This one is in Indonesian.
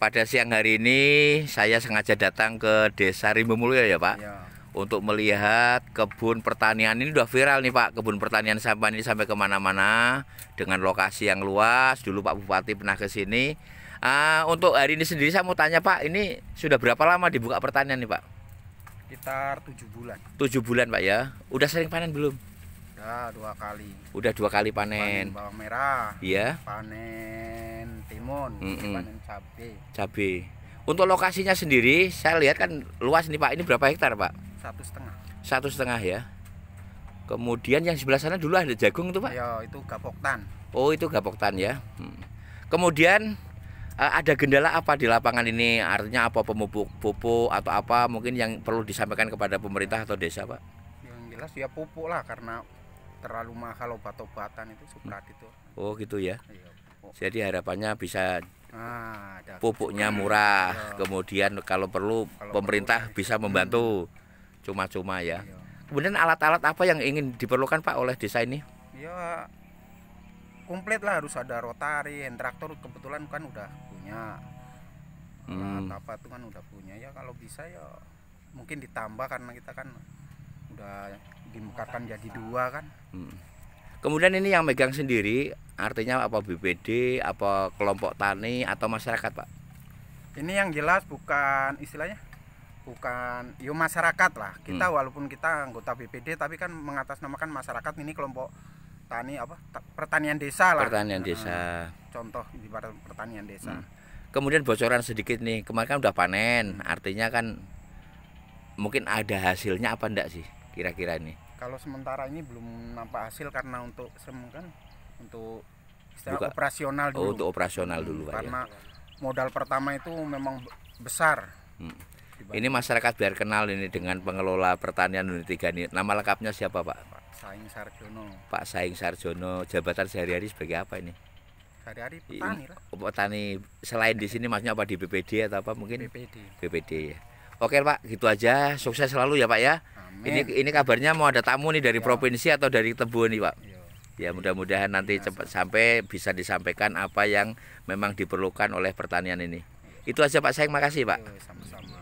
Pada siang hari ini saya sengaja datang ke Desa Rimbu ya Pak. Ya. Untuk melihat kebun pertanian ini sudah viral nih Pak, kebun pertanian sampah ini sampai kemana-mana dengan lokasi yang luas. Dulu Pak Bupati pernah ke sini. Uh, untuk hari ini sendiri saya mau tanya Pak, ini sudah berapa lama dibuka pertanian nih Pak? Sekitar tujuh bulan. Tujuh bulan Pak ya. Udah sering panen belum? Udah dua kali. Udah dua kali panen. panen bawang merah. Iya. Panen timun, mm -mm. panen cabe. Cabe. Untuk lokasinya sendiri, saya lihat kan luas nih Pak. Ini berapa hektar Pak? Satu setengah. Satu setengah ya. Kemudian yang sebelah sana dulu ada jagung tuh Pak? Ya, itu gapoktan. Oh, itu gapoktan ya. Hmm. Kemudian eh, ada kendala apa di lapangan ini? Artinya apa pemupuk pupuk atau apa mungkin yang perlu disampaikan kepada pemerintah atau desa Pak? Yang jelas ya pupuk lah karena terlalu mahal obat-obatan itu suprat itu oh gitu ya iya, jadi harapannya bisa nah, pupuknya murah iya. kemudian kalau perlu pemerintah ya. bisa hmm. membantu cuma-cuma ya iya. kemudian alat-alat apa yang ingin diperlukan pak oleh desa ini ya komplit lah harus ada rotari hand traktor kebetulan kan udah punya hmm. apa tuh kan udah punya ya kalau bisa ya mungkin ditambah karena kita kan udah dimukakan jadi dua kan hmm. kemudian ini yang megang sendiri artinya apa BPD apa kelompok tani atau masyarakat pak ini yang jelas bukan istilahnya bukan yo ya masyarakat lah kita hmm. walaupun kita anggota BPD tapi kan mengatasnamakan masyarakat ini kelompok tani apa pertanian desa lah pertanian desa contoh di pertanian desa hmm. kemudian bocoran sedikit nih kemarin kan udah panen artinya kan mungkin ada hasilnya apa enggak sih kira-kira ini? Kalau sementara ini belum nampak hasil karena untuk semu kan untuk Buka, operasional oh, dulu. Oh, untuk operasional dulu hmm, Karena ya. modal pertama itu memang besar. Hmm. Ini masyarakat biar kenal ini dengan pengelola pertanian unit 3 ini. Nama lengkapnya siapa, Pak? Pak Saing Sarjono. Pak Saing Sarjono, jabatan sehari-hari sebagai apa ini? Sehari-hari petani lah. Oh, petani selain di sini maksudnya apa di BPD atau apa mungkin? BPD. BPD ya. Oke, Pak, gitu aja. Sukses selalu ya, Pak ya. Ini ini kabarnya mau ada tamu nih dari ya. provinsi atau dari Tebu nih Pak. Ya, ya mudah-mudahan nanti ya, cepat sampai bisa disampaikan apa yang memang diperlukan oleh pertanian ini. Itu aja Pak, saya makasih Pak. Iya, sama-sama.